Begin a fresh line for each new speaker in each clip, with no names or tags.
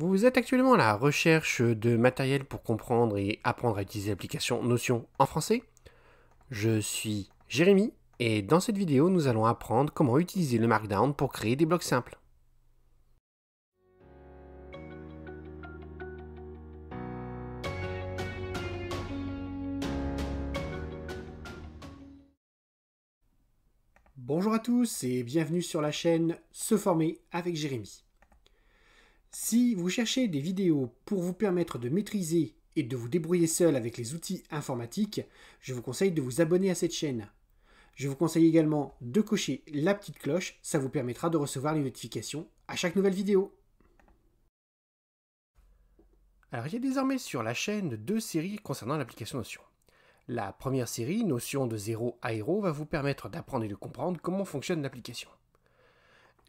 Vous êtes actuellement à la recherche de matériel pour comprendre et apprendre à utiliser l'application Notion en français Je suis Jérémy et dans cette vidéo nous allons apprendre comment utiliser le Markdown pour créer des blocs simples. Bonjour à tous et bienvenue sur la chaîne Se former avec Jérémy. Si vous cherchez des vidéos pour vous permettre de maîtriser et de vous débrouiller seul avec les outils informatiques, je vous conseille de vous abonner à cette chaîne. Je vous conseille également de cocher la petite cloche, ça vous permettra de recevoir les notifications à chaque nouvelle vidéo. Alors il y a désormais sur la chaîne deux séries concernant l'application Notion. La première série, Notion de 0 à 0, va vous permettre d'apprendre et de comprendre comment fonctionne l'application.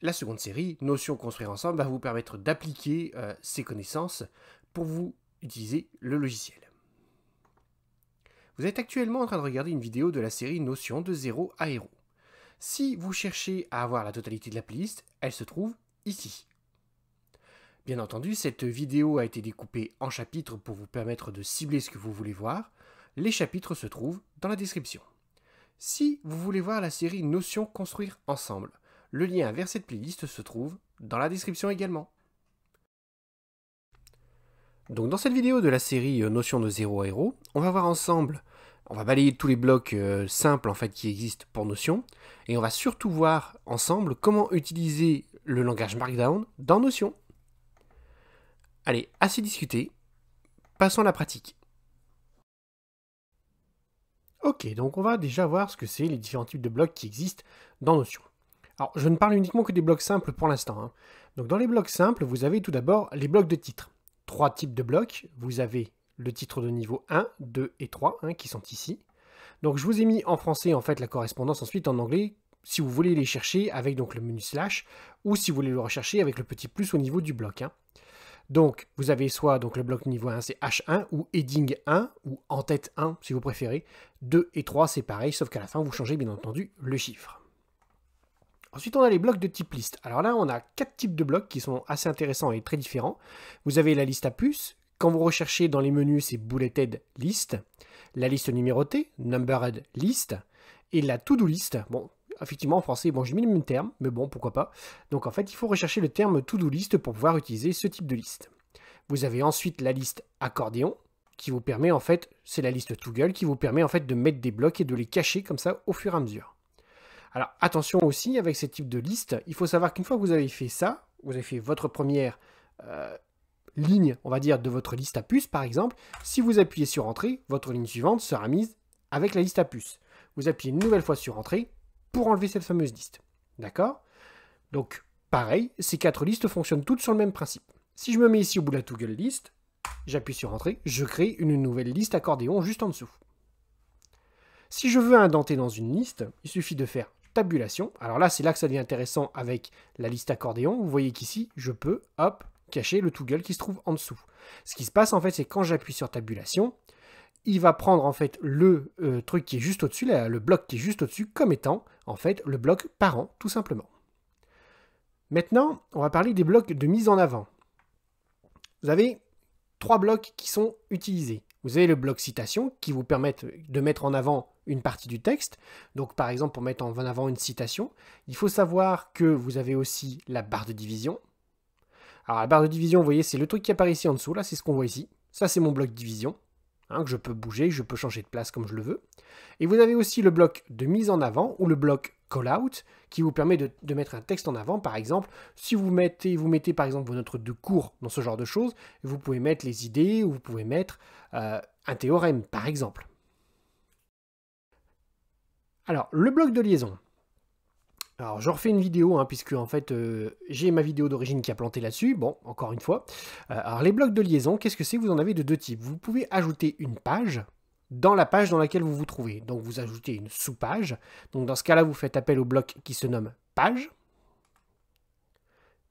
La seconde série, Notions Construire ensemble, va vous permettre d'appliquer euh, ces connaissances pour vous utiliser le logiciel. Vous êtes actuellement en train de regarder une vidéo de la série Notion de 0 à héros ». Si vous cherchez à avoir la totalité de la playlist, elle se trouve ici. Bien entendu, cette vidéo a été découpée en chapitres pour vous permettre de cibler ce que vous voulez voir. Les chapitres se trouvent dans la description. Si vous voulez voir la série Notions Construire ensemble, le lien vers cette playlist se trouve dans la description également. Donc dans cette vidéo de la série euh, Notion de 0 à Héros, on va voir ensemble, on va balayer tous les blocs euh, simples en fait qui existent pour Notion, et on va surtout voir ensemble comment utiliser le langage Markdown dans Notion. Allez, assez discuté, passons à la pratique. Ok, donc on va déjà voir ce que c'est les différents types de blocs qui existent dans Notion. Alors, je ne parle uniquement que des blocs simples pour l'instant. Hein. Donc, dans les blocs simples, vous avez tout d'abord les blocs de titres. Trois types de blocs. Vous avez le titre de niveau 1, 2 et 3, hein, qui sont ici. Donc, je vous ai mis en français, en fait, la correspondance ensuite en anglais, si vous voulez les chercher avec donc le menu slash, ou si vous voulez le rechercher avec le petit plus au niveau du bloc. Hein. Donc, vous avez soit donc, le bloc niveau 1, c'est H1, ou heading 1, ou en tête 1, si vous préférez. 2 et 3, c'est pareil, sauf qu'à la fin, vous changez bien entendu le chiffre. Ensuite, on a les blocs de type liste. Alors là, on a quatre types de blocs qui sont assez intéressants et très différents. Vous avez la liste à puces. Quand vous recherchez dans les menus, c'est bulleted list, la liste numérotée, numbered list, et la to-do list. Bon, effectivement, en français, bon, j'ai mis le même terme, mais bon, pourquoi pas. Donc en fait, il faut rechercher le terme to-do list pour pouvoir utiliser ce type de liste. Vous avez ensuite la liste accordéon, qui vous permet en fait, c'est la liste Toggle, qui vous permet en fait de mettre des blocs et de les cacher comme ça au fur et à mesure. Alors attention aussi avec ces types de listes, il faut savoir qu'une fois que vous avez fait ça, vous avez fait votre première euh, ligne, on va dire, de votre liste à puce par exemple, si vous appuyez sur Entrée, votre ligne suivante sera mise avec la liste à puce. Vous appuyez une nouvelle fois sur Entrée pour enlever cette fameuse liste. D'accord Donc pareil, ces quatre listes fonctionnent toutes sur le même principe. Si je me mets ici au bout de la Toggle List, j'appuie sur Entrée, je crée une nouvelle liste accordéon juste en dessous. Si je veux indenter dans une liste, il suffit de faire tabulation. Alors là, c'est là que ça devient intéressant avec la liste accordéon. Vous voyez qu'ici, je peux, hop, cacher le toggle qui se trouve en dessous. Ce qui se passe en fait, c'est quand j'appuie sur tabulation, il va prendre en fait le euh, truc qui est juste au-dessus, le bloc qui est juste au-dessus, comme étant en fait le bloc parent, tout simplement. Maintenant, on va parler des blocs de mise en avant. Vous avez trois blocs qui sont utilisés. Vous avez le bloc citation qui vous permet de mettre en avant une partie du texte. Donc par exemple, pour mettre en avant une citation, il faut savoir que vous avez aussi la barre de division. Alors la barre de division, vous voyez, c'est le truc qui apparaît ici en dessous, là, c'est ce qu'on voit ici. Ça, c'est mon bloc division, hein, que je peux bouger, je peux changer de place comme je le veux. Et vous avez aussi le bloc de mise en avant, ou le bloc call-out, qui vous permet de, mettre un texte en avant. Par exemple, si vous mettez, vous mettez par exemple vos notes de cours dans ce genre de choses, vous pouvez mettre les idées, ou vous pouvez mettre euh, un théorème, par exemple. Alors, le bloc de liaison. Alors, je refais une vidéo, hein, puisque en fait, euh, j'ai ma vidéo d'origine qui a planté là-dessus. Bon, encore une fois. Euh, alors, les blocs de liaison, qu'est-ce que c'est Vous en avez de deux types. Vous pouvez ajouter une page dans la page dans laquelle vous vous trouvez. Donc, vous ajoutez une sous-page. Donc, dans ce cas-là, vous faites appel au bloc qui se nomme page.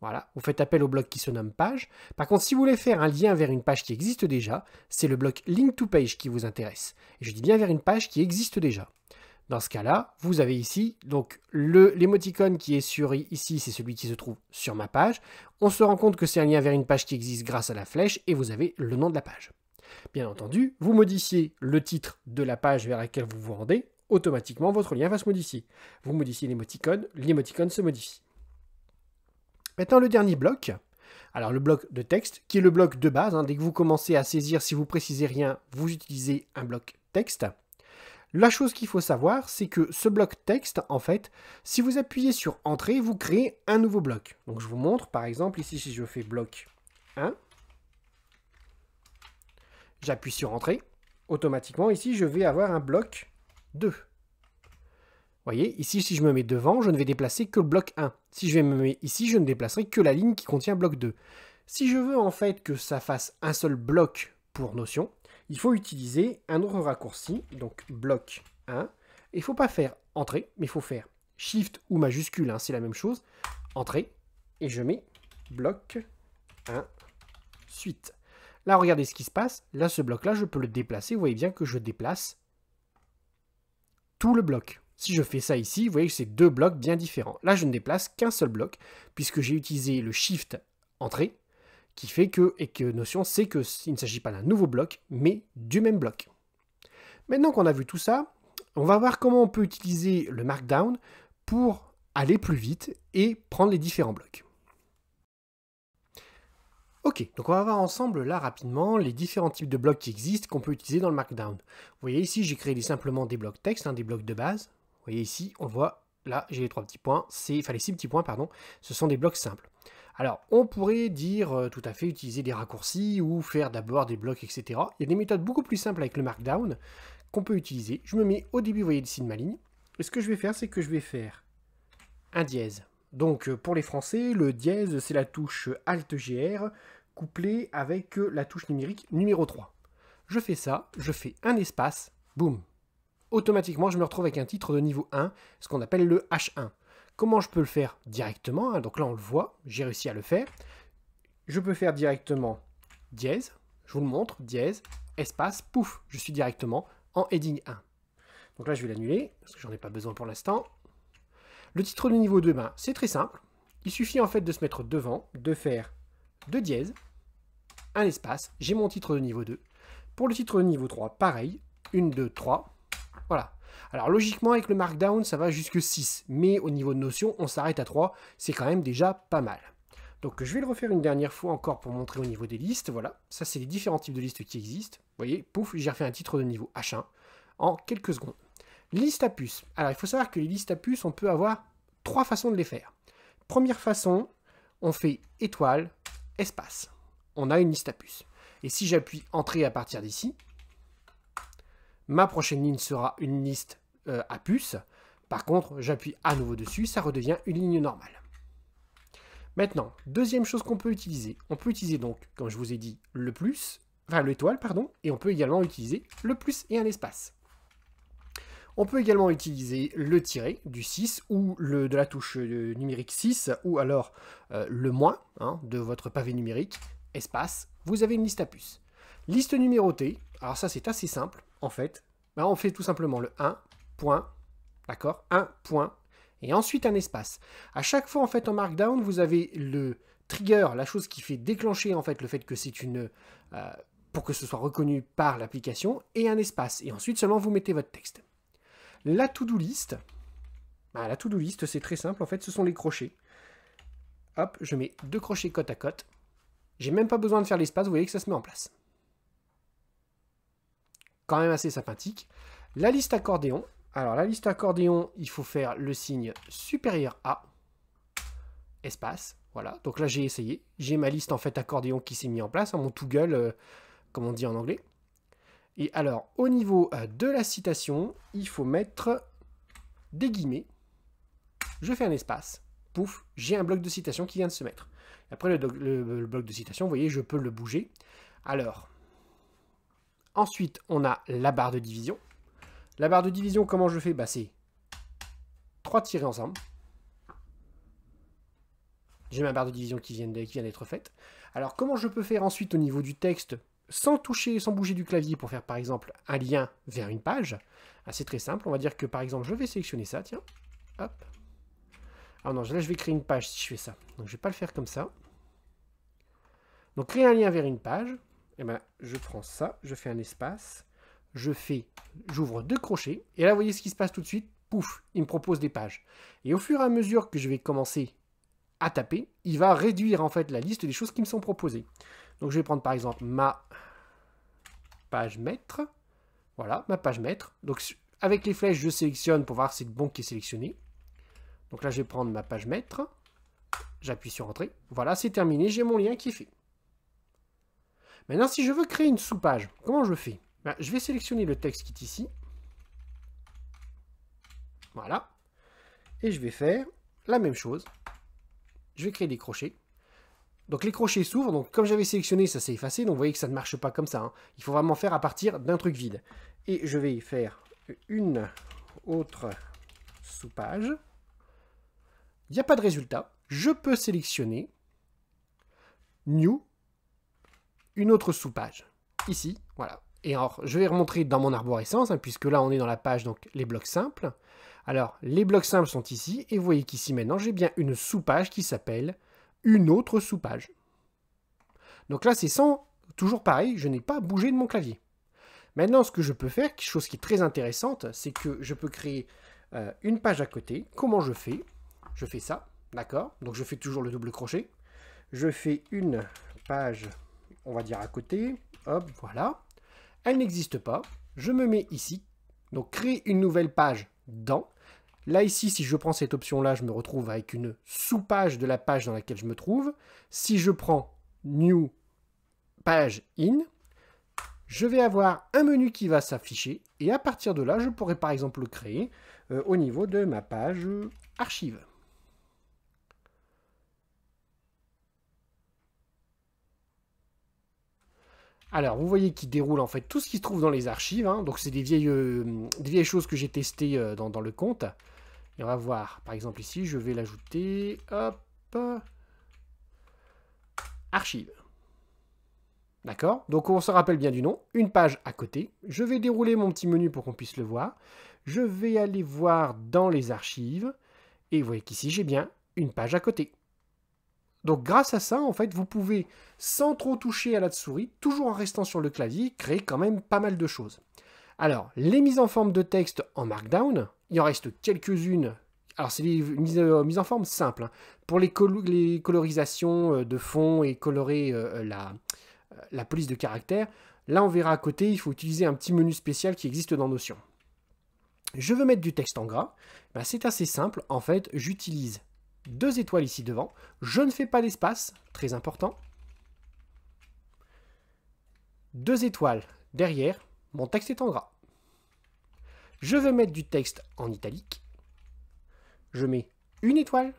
Voilà, vous faites appel au bloc qui se nomme page. Par contre, si vous voulez faire un lien vers une page qui existe déjà, c'est le bloc link to page qui vous intéresse. Et je dis bien vers une page qui existe déjà. Dans ce cas-là, vous avez ici donc l'émoticône qui est sur ici, c'est celui qui se trouve sur ma page. On se rend compte que c'est un lien vers une page qui existe grâce à la flèche et vous avez le nom de la page. Bien entendu, vous modifiez le titre de la page vers laquelle vous vous rendez, automatiquement votre lien va se modifier. Vous modifiez l'émoticône, l'émoticône se modifie. Maintenant le dernier bloc, alors le bloc de texte, qui est le bloc de base, hein. dès que vous commencez à saisir si vous précisez rien, vous utilisez un bloc texte. La chose qu'il faut savoir, c'est que ce bloc texte, en fait, si vous appuyez sur Entrée, vous créez un nouveau bloc. Donc je vous montre, par exemple, ici, si je fais bloc 1, j'appuie sur Entrée, automatiquement, ici, je vais avoir un bloc 2. Vous voyez, ici, si je me mets devant, je ne vais déplacer que le bloc 1. Si je vais me mettre ici, je ne déplacerai que la ligne qui contient bloc 2. Si je veux, en fait, que ça fasse un seul bloc pour Notion, il faut utiliser un autre raccourci, donc bloc 1. Il ne faut pas faire entrée, mais il faut faire shift ou majuscule, hein, c'est la même chose. Entrée, et je mets bloc 1, suite. Là, regardez ce qui se passe. Là, ce bloc-là, je peux le déplacer. Vous voyez bien que je déplace tout le bloc. Si je fais ça ici, vous voyez que c'est deux blocs bien différents. Là, je ne déplace qu'un seul bloc, puisque j'ai utilisé le Shift Entrée qui fait que, et que Notion sait qu'il ne s'agit pas d'un nouveau bloc, mais du même bloc. Maintenant qu'on a vu tout ça, on va voir comment on peut utiliser le Markdown pour aller plus vite et prendre les différents blocs. Ok, donc on va voir ensemble là rapidement les différents types de blocs qui existent qu'on peut utiliser dans le Markdown. Vous voyez ici, j'ai créé simplement des blocs texte, hein, des blocs de base. Vous voyez ici, on voit, là j'ai les trois petits points, c'est les six petits points, pardon, ce sont des blocs simples. Alors, on pourrait dire euh, tout à fait utiliser des raccourcis ou faire d'abord des blocs, etc. Il y a des méthodes beaucoup plus simples avec le Markdown qu'on peut utiliser. Je me mets au début, vous voyez ici de ma ligne. Et ce que je vais faire, c'est que je vais faire un dièse. Donc, euh, pour les Français, le dièse, c'est la touche Alt-GR couplée avec euh, la touche numérique numéro 3. Je fais ça, je fais un espace, boum. Automatiquement, je me retrouve avec un titre de niveau 1, ce qu'on appelle le H1. Comment je peux le faire directement hein, Donc là, on le voit, j'ai réussi à le faire. Je peux faire directement dièse, je vous le montre, dièse, espace, pouf, je suis directement en heading 1. Donc là, je vais l'annuler, parce que j'en ai pas besoin pour l'instant. Le titre de niveau 2, ben, c'est très simple. Il suffit en fait de se mettre devant, de faire deux dièse, un espace, j'ai mon titre de niveau 2. Pour le titre de niveau 3, pareil, une, 2, 3, voilà. Alors logiquement avec le markdown ça va jusque 6, mais au niveau de notion on s'arrête à 3, c'est quand même déjà pas mal. Donc je vais le refaire une dernière fois encore pour montrer au niveau des listes, voilà, ça c'est les différents types de listes qui existent. Vous voyez, pouf, j'ai refait un titre de niveau H1 en quelques secondes. Liste à puces. Alors il faut savoir que les listes à puces, on peut avoir trois façons de les faire. Première façon, on fait étoile, espace. On a une liste à puces. Et si j'appuie entrée à partir d'ici, Ma prochaine ligne sera une liste euh, à puces. Par contre, j'appuie à nouveau dessus, ça redevient une ligne normale. Maintenant, deuxième chose qu'on peut utiliser, on peut utiliser donc, comme je vous ai dit, le plus, enfin l'étoile, pardon, et on peut également utiliser le plus et un espace. On peut également utiliser le tiré du 6 ou le, de la touche euh, numérique 6 ou alors euh, le moins hein, de votre pavé numérique, espace, vous avez une liste à puces. Liste numérotée, alors ça, c'est assez simple, en fait. Ben, on fait tout simplement le 1, point, d'accord 1, point, et ensuite un espace. À chaque fois, en fait, en Markdown, vous avez le trigger, la chose qui fait déclencher, en fait, le fait que c'est une... Euh, pour que ce soit reconnu par l'application, et un espace. Et ensuite, seulement, vous mettez votre texte. La to-do list, ben, la to-do list, c'est très simple, en fait, ce sont les crochets. Hop, je mets deux crochets côte à côte. J'ai même pas besoin de faire l'espace, vous voyez que ça se met en place quand même assez sympathique. La liste accordéon. Alors, la liste accordéon, il faut faire le signe supérieur à, espace, voilà. Donc là, j'ai essayé. J'ai ma liste, en fait, accordéon qui s'est mis en place, En hein, mon toggle, euh, comme on dit en anglais. Et alors, au niveau euh, de la citation, il faut mettre des guillemets. Je fais un espace. Pouf, j'ai un bloc de citation qui vient de se mettre. Après, le bloc de citation, vous voyez, je peux le bouger. Alors, Ensuite, on a la barre de division. La barre de division, comment je fais bah, C'est 3 tirés ensemble. J'ai ma barre de division qui vient d'être faite. Alors, comment je peux faire ensuite au niveau du texte sans toucher, sans bouger du clavier pour faire par exemple un lien vers une page ah, C'est très simple. On va dire que par exemple, je vais sélectionner ça. Tiens, Ah non, là, je vais créer une page si je fais ça. Donc, je ne vais pas le faire comme ça. Donc, créer un lien vers une page. Eh ben, je prends ça, je fais un espace, je fais, j'ouvre deux crochets, et là, vous voyez ce qui se passe tout de suite, pouf, il me propose des pages. Et au fur et à mesure que je vais commencer à taper, il va réduire en fait la liste des choses qui me sont proposées. Donc je vais prendre par exemple ma page maître, voilà, ma page maître. Donc avec les flèches, je sélectionne pour voir si c'est le bon qui est sélectionné. Donc là, je vais prendre ma page maître, j'appuie sur Entrée, voilà, c'est terminé, j'ai mon lien qui est fait. Maintenant, si je veux créer une sous-page, comment je fais ben, Je vais sélectionner le texte qui est ici. Voilà. Et je vais faire la même chose. Je vais créer des crochets. Donc les crochets s'ouvrent, donc comme j'avais sélectionné, ça s'est effacé, donc vous voyez que ça ne marche pas comme ça. Hein. Il faut vraiment faire à partir d'un truc vide. Et je vais faire une autre sous-page. Il n'y a pas de résultat. Je peux sélectionner New une autre soupage. Ici, voilà. Et alors, je vais remontrer dans mon arborescence, hein, puisque là, on est dans la page, donc les blocs simples. Alors, les blocs simples sont ici, et vous voyez qu'ici, maintenant, j'ai bien une soupage qui s'appelle une autre soupage. Donc là, c'est sans, toujours pareil, je n'ai pas bougé de mon clavier. Maintenant, ce que je peux faire, chose qui est très intéressante, c'est que je peux créer euh, une page à côté. Comment je fais Je fais ça, d'accord Donc je fais toujours le double crochet. Je fais une page on va dire à côté, hop, voilà. Elle n'existe pas, je me mets ici, donc créer une nouvelle page dans. Là ici, si je prends cette option-là, je me retrouve avec une sous-page de la page dans laquelle je me trouve. Si je prends New Page In, je vais avoir un menu qui va s'afficher et à partir de là, je pourrais par exemple le créer euh, au niveau de ma page Archive. Alors, vous voyez qu'il déroule en fait tout ce qui se trouve dans les archives. Hein. Donc, c'est euh, des, vieilles, choses que j'ai testées euh, dans, le compte. Et on va voir, par exemple, ici, je vais l'ajouter. Hop. Archive. D'accord Donc, on se rappelle bien du nom. Une page à côté. Je vais dérouler mon petit menu pour qu'on puisse le voir. Je vais aller voir dans les archives. Et vous voyez qu'ici, j'ai bien une page à côté. Donc grâce à ça, en fait, vous pouvez, sans trop toucher à la souris, toujours en restant sur le clavier, créer quand même pas mal de choses. Alors, les mises en forme de texte en Markdown, il en reste quelques-unes. Alors, c'est des euh, mises, en forme simples. Hein. Pour les, colorisations euh, de fond et colorer euh, la, police de caractère, là, on verra à côté, il faut utiliser un petit menu spécial qui existe dans Notion. Je veux mettre du texte en gras. Bah, c'est assez simple. En fait, j'utilise deux étoiles ici devant. Je ne fais pas d'espace, très important. Deux étoiles derrière, mon texte est en gras. Je veux mettre du texte en italique. Je mets une étoile.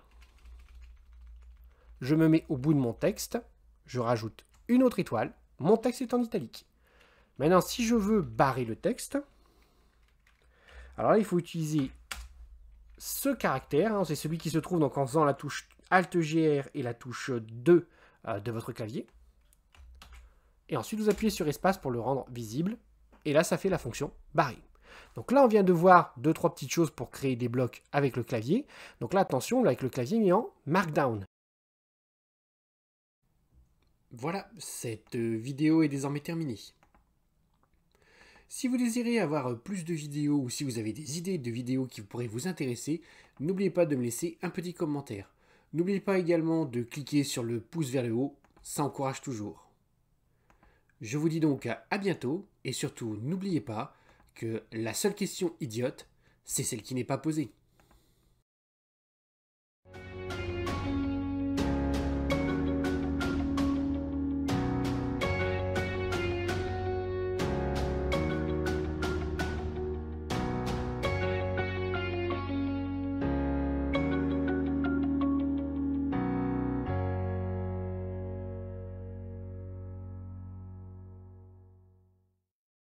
Je me mets au bout de mon texte. Je rajoute une autre étoile. Mon texte est en italique. Maintenant, si je veux barrer le texte, alors là, il faut utiliser ce caractère, hein, c'est celui qui se trouve donc en faisant la touche Alt-GR et la touche 2 euh, de votre clavier. Et ensuite, vous appuyez sur espace pour le rendre visible. Et là, ça fait la fonction barré. Donc là, on vient de voir deux, trois petites choses pour créer des blocs avec le clavier. Donc là, attention, avec le clavier, est en Markdown. Voilà, cette euh, vidéo est désormais terminée. Si vous désirez avoir euh, plus de vidéos ou si vous avez des idées de vidéos qui pourraient vous intéresser, n'oubliez pas de me laisser un petit commentaire. N'oubliez pas également de cliquer sur le pouce vers le haut, ça encourage toujours. Je vous dis donc à bientôt et surtout n'oubliez pas que la seule question idiote, c'est celle qui n'est pas posée.